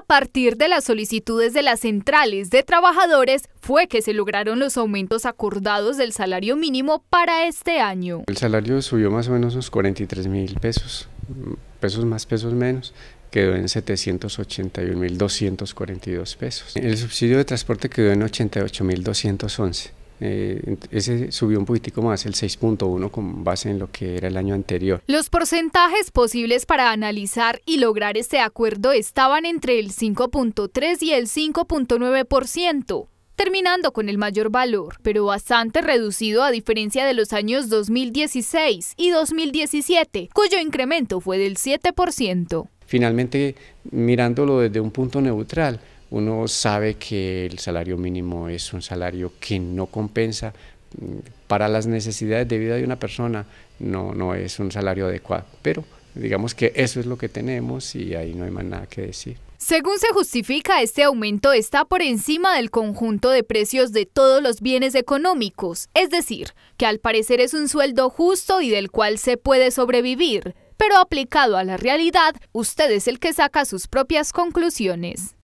a partir de las solicitudes de las centrales de trabajadores fue que se lograron los aumentos acordados del salario mínimo para este año. El salario subió más o menos unos 43 mil pesos, pesos más, pesos menos quedó en 242 pesos. El subsidio de transporte quedó en mil 88.211 eh, ese subió un poquitico más, el 6.1 con base en lo que era el año anterior. Los porcentajes posibles para analizar y lograr este acuerdo estaban entre el 5.3 y el 5.9% terminando con el mayor valor, pero bastante reducido a diferencia de los años 2016 y 2017, cuyo incremento fue del 7%. Finalmente, mirándolo desde un punto neutral, uno sabe que el salario mínimo es un salario que no compensa mm, para las necesidades de vida de una persona, no, no es un salario adecuado. Pero digamos que eso es lo que tenemos y ahí no hay más nada que decir. Según se justifica, este aumento está por encima del conjunto de precios de todos los bienes económicos, es decir, que al parecer es un sueldo justo y del cual se puede sobrevivir, pero aplicado a la realidad, usted es el que saca sus propias conclusiones.